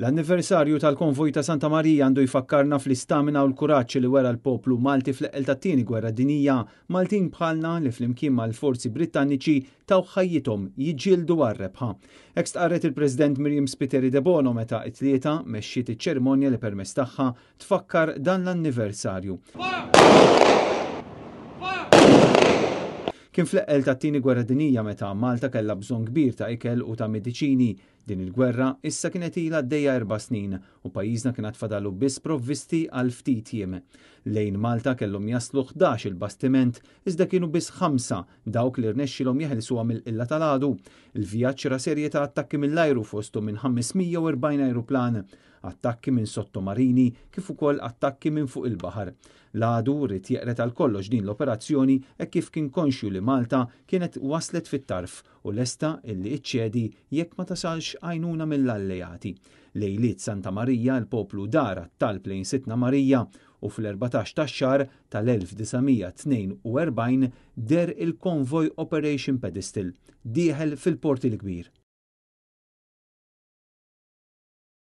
L-anniversarju tal-konvoj ta' Santa Marija għandu jfakkarna fl-istamina u l-kuraċ li wera l-poplu Malti fl-eqel ta' tieni gwerra dinija, Maltin bħalna li fl-imkien mal-forzi Britanniċi taw ħajjithom jġildu għar-rebħa. Ekst qaret il-President Miriam Spiteri de Bono meta it-tlieta mexxiet iċ-ċerimonja li permess tagħha tfakkar dan l-anniversarju. Kien fl-eqel ta' tieni gwerra dinija meta Malta kellha bżonn kbir ta' ikel u ta' mediċini Din il-gwerra issa kienet ila d-dejja erba snin u pajjiżna kienet fadalu biss provvisti għal ftit jiem. Lejn Malta kellhom jaslu 11 il-bastiment iżda kienu biss ħamsa dawk li rnexxilhom jeħilsuha mill illa tal-għadu. Il-vjaġġ ra serje ta' attakki mill-ajru fostu minn 540 ajruplan attakki minn sottomarini kif ukoll attakki minn fuq il-baħar. L-għadu rrit jeqret għal kollox din l-operazzjoni e kif kien konxju li Malta kienet waslet fit-tarf u l-esta illi iċċedi jekk ma tasalx għajnuna mill-alleati. Lejliet Santa Marija l-poplu dara tal-plejn Sitna Marija u fl-14 ta' xar tal-1942 der il konvoj Operation Pedestal diħel fil-porti l-kbir.